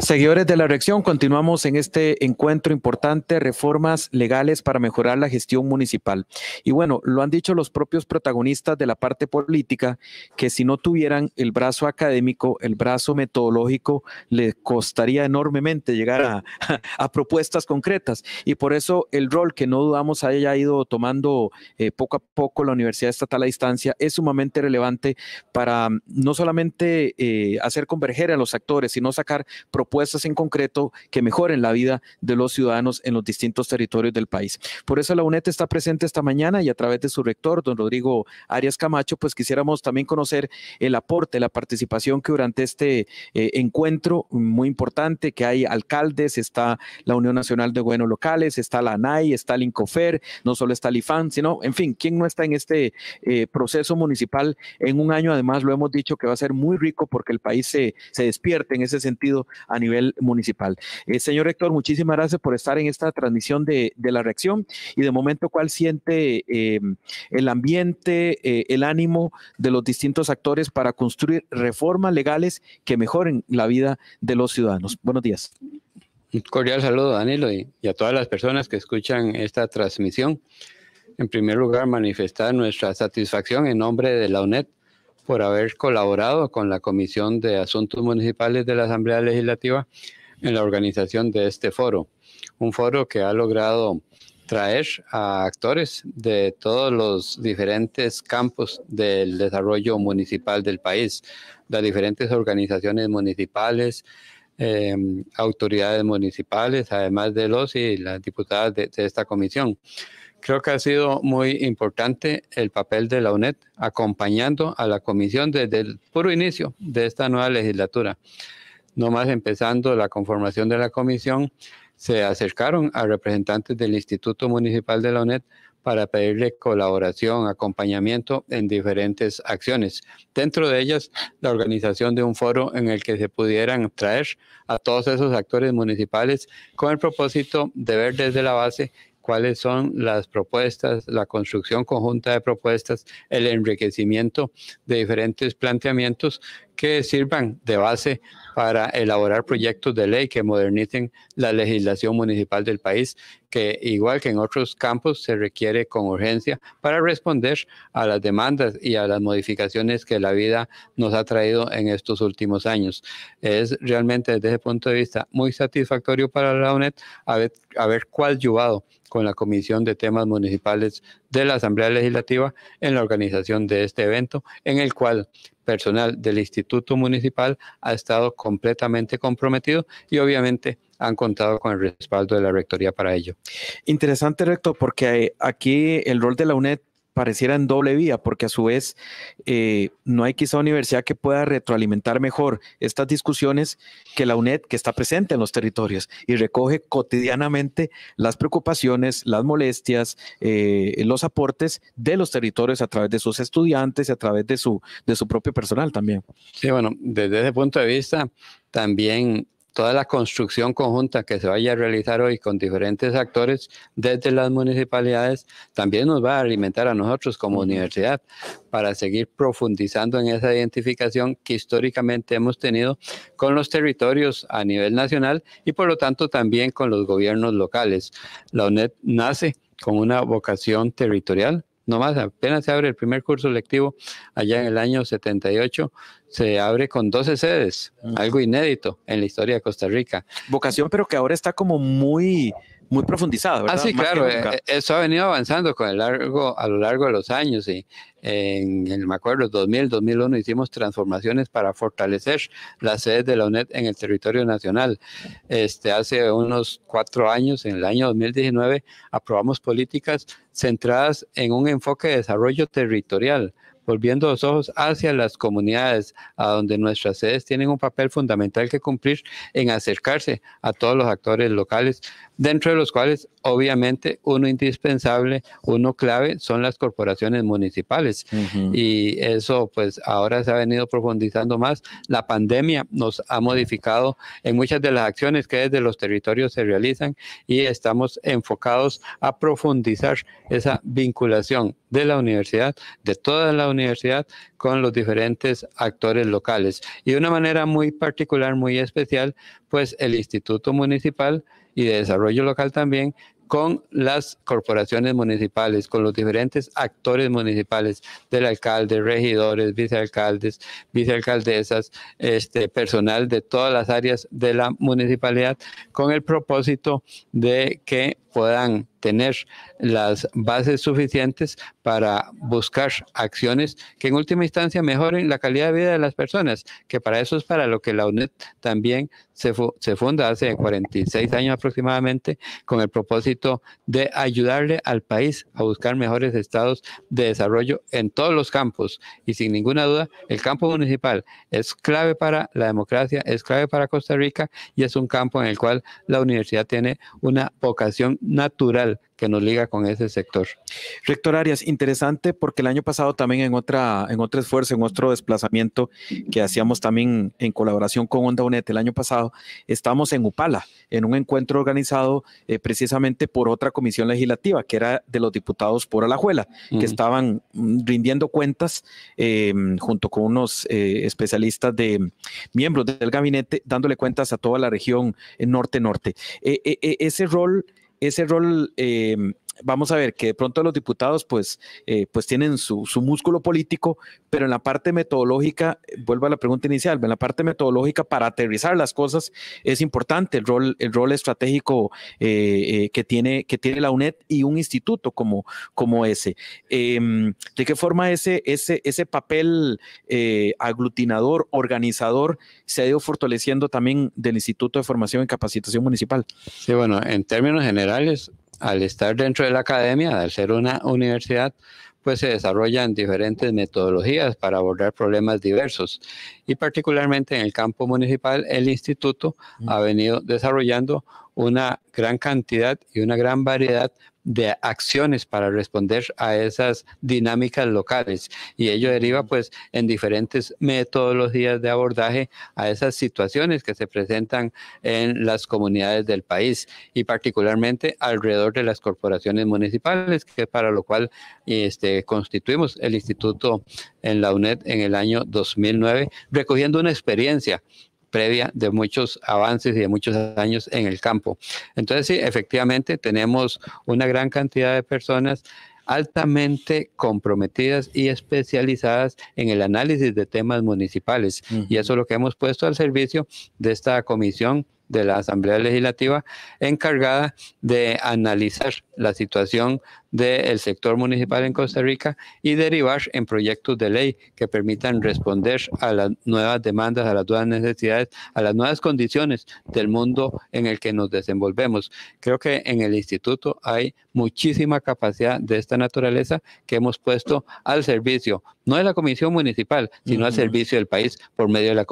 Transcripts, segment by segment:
Seguidores de la reacción, continuamos en este encuentro importante, reformas legales para mejorar la gestión municipal. Y bueno, lo han dicho los propios protagonistas de la parte política, que si no tuvieran el brazo académico, el brazo metodológico, les costaría enormemente llegar a, propuestas concretas. Y por eso el rol que no dudamos haya ido tomando eh, poco a poco la Universidad Estatal a Distancia es sumamente relevante para mm, no solamente eh, hacer converger a los actores, sino sacar propuestas propuestas en concreto que mejoren la vida de los ciudadanos en los distintos territorios del país. Por eso la UNET está presente esta mañana y a través de su rector, don Rodrigo Arias Camacho, pues quisiéramos también conocer el aporte, la participación que durante este eh, encuentro muy importante que hay alcaldes, está la Unión Nacional de Buenos Locales, está la ANAI, está el INCOFER, no solo está el IFAN, sino, en fin, ¿quién no está en este eh, proceso municipal en un año? Además, lo hemos dicho que va a ser muy rico porque el país se, se despierte en ese sentido a nivel municipal. Eh, señor Héctor, muchísimas gracias por estar en esta transmisión de, la reacción y de momento cuál siente eh, el ambiente, eh, el ánimo de los distintos actores para construir reformas legales que mejoren la vida de los ciudadanos. Buenos días. Un cordial saludo, Danilo, y, y a todas las personas que escuchan esta transmisión. En primer lugar, manifestar nuestra satisfacción en nombre de la UNED por haber colaborado con la Comisión de Asuntos Municipales de la Asamblea Legislativa en la organización de este foro. Un foro que ha logrado traer a actores de todos los diferentes campos del desarrollo municipal del país, las diferentes organizaciones municipales, em, autoridades municipales, además de los y las diputadas de esta comisión. Creo que ha sido muy importante el papel de la UNED acompañando a la comisión desde el puro inicio de esta nueva legislatura. No más empezando la conformación de la comisión, se acercaron a representantes del Instituto Municipal de la UNED para pedirle colaboración, acompañamiento en diferentes acciones. Dentro de ellas, la organización de un foro en el que se pudieran traer a todos esos actores municipales con el propósito de ver desde la base cuáles son las propuestas, la construcción conjunta de propuestas, el enriquecimiento de diferentes planteamientos que sirvan de base para elaborar proyectos de ley que modernicen la legislación municipal del país, que igual que en otros campos se requiere con urgencia para responder a las demandas y a las modificaciones que la vida nos ha traído en estos últimos años. Es realmente desde ese punto de vista muy satisfactorio para la UNED haber, haber coadyuvado con la Comisión de Temas Municipales de la Asamblea Legislativa en la organización de este evento, en el cual personal del Instituto Municipal ha estado completamente comprometido y obviamente han contado con el respaldo de la Rectoría para ello. Interesante, Rector, porque eh, aquí el rol de la UNED pareciera en doble vía, porque a su vez eh, no hay quizá universidad que pueda retroalimentar mejor estas discusiones que la UNED, que está presente en los territorios y recoge cotidianamente las preocupaciones, las molestias, eh, los aportes de los territorios a través de sus estudiantes y a través de su, de su propio personal también. Sí, bueno, desde ese punto de vista, también toda la construcción conjunta que se vaya a realizar hoy con diferentes actores desde las municipalidades también nos va a alimentar a nosotros como universidad para seguir profundizando en esa identificación que históricamente hemos tenido con los territorios a nivel nacional y por lo tanto también con los gobiernos locales. La UNED nace con una vocación territorial más, apenas se abre el primer curso lectivo allá en el año 78, se abre con 12 sedes, algo inédito en la historia de Costa Rica. Vocación, pero que ahora está como muy muy profundizada, ¿verdad? Ah, sí, claro. Eh, eh, eso ha venido avanzando con el largo, a lo largo de los años. Y en el, me acuerdo, 2000, 2001 hicimos transformaciones para fortalecer la sede de la UNED en el territorio nacional. Este, hace unos cuatro años, en el año 2019, aprobamos políticas centradas en un enfoque de desarrollo territorial volviendo los ojos hacia las comunidades, a donde nuestras sedes tienen un papel fundamental que cumplir en acercarse a todos los actores locales, dentro de los cuales obviamente uno indispensable, uno clave son las corporaciones municipales. Y eso pues ahora se ha venido profundizando más. La pandemia nos ha modificado en muchas de las acciones que desde los territorios se realizan y estamos enfocados a profundizar esa vinculación de la universidad, de toda la universidad universidad con los diferentes actores locales. Y de una manera muy particular, muy especial, pues el Instituto Municipal y de Desarrollo Local también con las corporaciones municipales, con los diferentes actores municipales, del alcalde, regidores, vicealcaldes, vicealcaldesas, este, personal de todas las áreas de la municipalidad, con el propósito de que puedan tener las bases suficientes para buscar acciones que en última instancia mejoren la calidad de vida de las personas, que para eso es para lo que la UNED también se, se funda hace 46 años aproximadamente, con el propósito de ayudarle al país a buscar mejores estados de desarrollo en todos los campos. Y sin ninguna duda, el campo municipal es clave para la democracia, es clave para Costa Rica y es un campo en el cual la universidad tiene una vocación natural que nos liga con ese sector. Rector Arias, interesante porque el año pasado también en, otra, en otro esfuerzo, en otro desplazamiento que hacíamos también en colaboración con Onda UNED el año pasado, estamos en Upala, en un encuentro organizado eh, precisamente por otra comisión legislativa, que era de los diputados por Alajuela, que estaban mm, rindiendo cuentas em, junto con unos eh, especialistas de miembros del gabinete, dándole cuentas a toda la región eh, norte-norte. ese rol ese rol eh, vamos a ver que de pronto los diputados pues, eh, pues tienen su, músculo político, pero en la parte metodológica, eh, vuelvo a la pregunta inicial, en la parte metodológica para aterrizar las cosas es importante el rol, el rol estratégico eh, que, tiene, que tiene la UNED y un instituto como, como ese. Em, ¿De qué forma ese, ese, ese papel aglutinador, organizador, se ha ido fortaleciendo también del Instituto de Formación y Capacitación Municipal? Sí, bueno, en términos generales, al estar dentro de la academia, al ser una universidad, pues se desarrollan diferentes metodologías para abordar problemas diversos. Y particularmente en el campo municipal, el instituto mm. ha venido desarrollando una gran cantidad y una gran variedad de acciones para responder a esas dinámicas locales y ello deriva pues en diferentes metodologías de abordaje a esas situaciones que se presentan en las comunidades del país y particularmente alrededor de las corporaciones municipales que para lo cual este, constituimos el instituto en la UNED en el año 2009 recogiendo una experiencia previa de muchos avances y de muchos años en el campo. Entonces, sí, efectivamente, tenemos una gran cantidad de personas altamente comprometidas y especializadas en el análisis de temas municipales. Y eso es lo que hemos puesto al servicio de esta comisión de la Asamblea Legislativa encargada de analizar la situación del sector municipal en Costa Rica y derivar en proyectos de ley que permitan responder a las nuevas demandas, a las nuevas necesidades, a las nuevas condiciones del mundo en el que nos desenvolvemos. Creo que en el instituto hay muchísima capacidad de esta naturaleza que hemos puesto al servicio, no de la comisión municipal, sino al servicio del país por medio de la,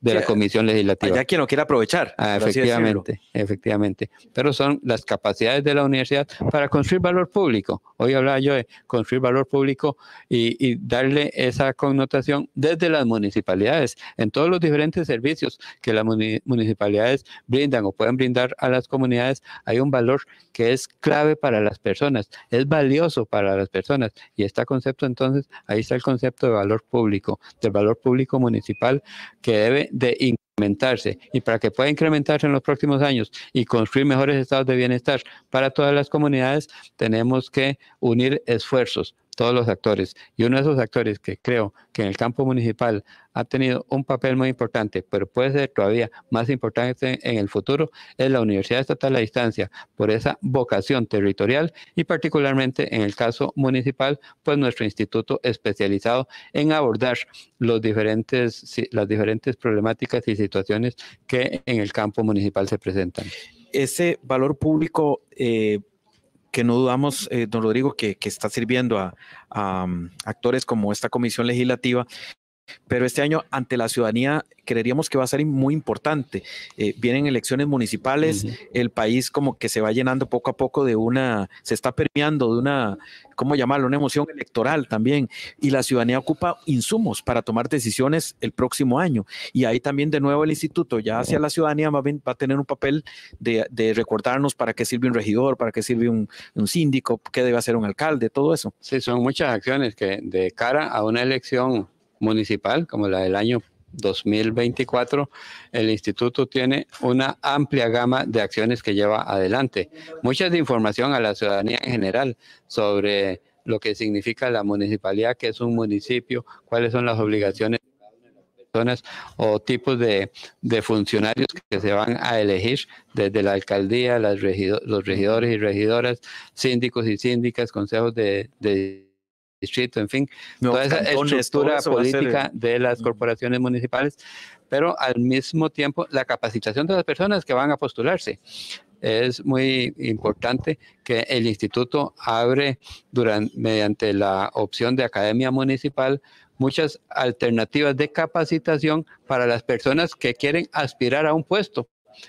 de la comisión legislativa. Ya quien lo quiera aprovechar. Ah, efectivamente, efectivamente. Pero son las capacidades de la universidad para construir valor público. Hoy hablaba yo de construir valor público y, darle esa connotación desde las municipalidades, en todos los diferentes servicios que las municipalidades brindan o pueden brindar a las comunidades, hay un valor que es clave para las personas, es valioso para las personas. Y este concepto entonces, ahí está el concepto de valor público, del valor público municipal que debe de incrementarse y para que pueda incrementarse en los próximos años y construir mejores estados de bienestar para todas las comunidades, tenemos que unir esfuerzos todos los actores. Y uno de esos actores que creo que en el campo municipal ha tenido un papel muy importante, pero puede ser todavía más importante en el futuro, es la Universidad Estatal a Distancia, por esa vocación territorial y particularmente en el caso municipal, pues nuestro instituto especializado en abordar los diferentes, las diferentes problemáticas y situaciones que en el campo municipal se presentan. Ese valor público... Eh que no dudamos, eh, don Rodrigo, que, está sirviendo a, mm, actores como esta comisión legislativa pero este año ante la ciudadanía creeríamos que va a ser muy importante. Eh, vienen elecciones municipales, el país como que se va llenando poco a poco de una, se está permeando de una, ¿cómo llamarlo? Una emoción electoral también. Y la ciudadanía ocupa insumos para tomar decisiones el próximo año. Y ahí también de nuevo el instituto, ya hacia la ciudadanía va, a tener un papel de, recordarnos para qué sirve un regidor, para qué sirve un, un, síndico, qué debe hacer un alcalde, todo eso. Sí, son muchas acciones que de cara a una elección municipal, como la del año 2024, el instituto tiene una amplia gama de acciones que lleva adelante. Mucha información a la ciudadanía en general sobre lo que significa la municipalidad, que es un municipio, cuáles son las obligaciones personas o tipos de, funcionarios que se van a elegir desde la alcaldía, los regidores y regidoras, síndicos y síndicas, consejos de distrito, en fin, toda esa estructura política de las corporaciones municipales, pero al mismo tiempo la capacitación de las personas que van a postularse. Es muy importante que el instituto abre durante, mediante la opción de academia municipal muchas alternativas de capacitación para las personas que quieren aspirar a un puesto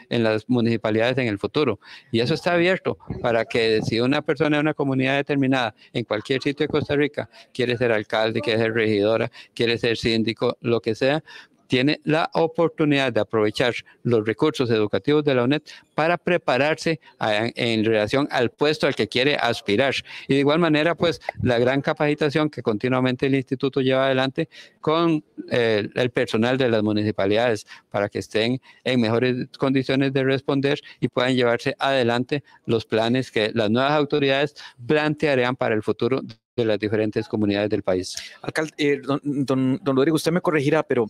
en las municipalidades en el futuro. Y eso está abierto para que si una persona de una comunidad determinada en cualquier sitio de Costa Rica quiere ser alcalde, quiere ser regidora, quiere ser síndico, lo que sea, tiene la oportunidad de aprovechar los recursos educativos de la UNED para prepararse en relación al puesto al que quiere aspirar. Y de igual manera, pues la gran capacitación que continuamente el instituto lleva adelante con eh, el personal de las municipalidades para que estén en mejores condiciones de responder y puedan llevarse adelante los planes que las nuevas autoridades plantearán para el futuro de las diferentes comunidades del país. Alcalde, eh, don, don, Rodrigo, usted me corregirá, pero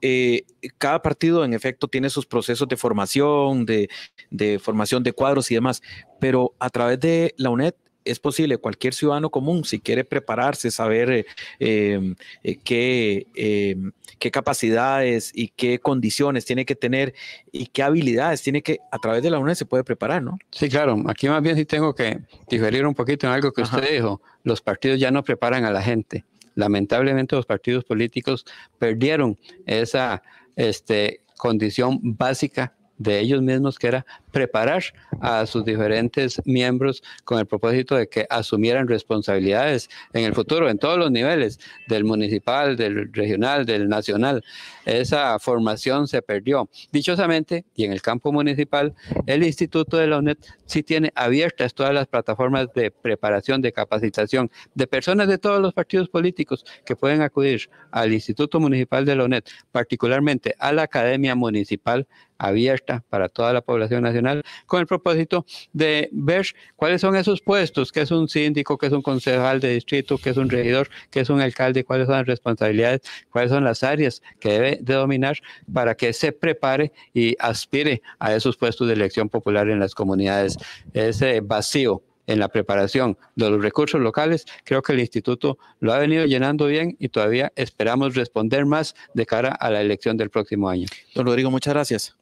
eh, cada partido en efecto tiene sus procesos de formación, de, de, formación de cuadros y demás, pero a través de la UNED es posible, cualquier ciudadano común, si quiere prepararse, saber eh, em, eh, qué, em, qué, capacidades y qué condiciones tiene que tener y qué habilidades tiene que, a través de la UNED se puede preparar, ¿no? Sí, claro. Aquí más bien sí tengo que diferir un poquito en algo que usted dijo. Los partidos ya no preparan a la gente. Lamentablemente los partidos políticos perdieron esa este, condición básica de ellos mismos, que era preparar a sus diferentes miembros con el propósito de que asumieran responsabilidades en el futuro, en todos los niveles, del municipal, del regional, del nacional. Esa formación se perdió. Dichosamente, y en el campo municipal, el Instituto de la UNED sí tiene abiertas todas las plataformas de preparación, de capacitación, de personas de todos los partidos políticos que pueden acudir al Instituto Municipal de la UNED, particularmente a la Academia Municipal abierta para toda la población nacional con el propósito de ver cuáles son esos puestos, que es un síndico, que es un concejal de distrito, que es un regidor, que es un alcalde, cuáles son las responsabilidades, cuáles son las áreas que debe de dominar para que se prepare y aspire a esos puestos de elección popular en las comunidades. Ese vacío en la preparación de los recursos locales, creo que el instituto lo ha venido llenando bien y todavía esperamos responder más de cara a la elección del próximo año. Don Rodrigo, muchas gracias.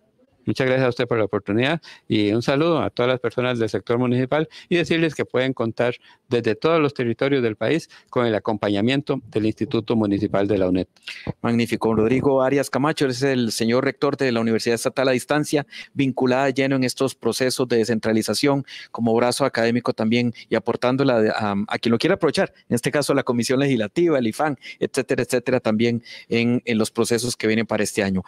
Muchas gracias a usted por la oportunidad y un saludo a todas las personas del sector municipal y decirles que pueden contar desde todos los territorios del país con el acompañamiento del Instituto Municipal de la UNED. Magnífico. Rodrigo Arias Camacho es el señor rector de la Universidad Estatal a Distancia, vinculada lleno en estos procesos de descentralización como brazo académico también y aportándola a, a quien lo quiera aprovechar, en este caso la Comisión Legislativa, el IFAN, etcétera, etcétera, también en los procesos que vienen para este año.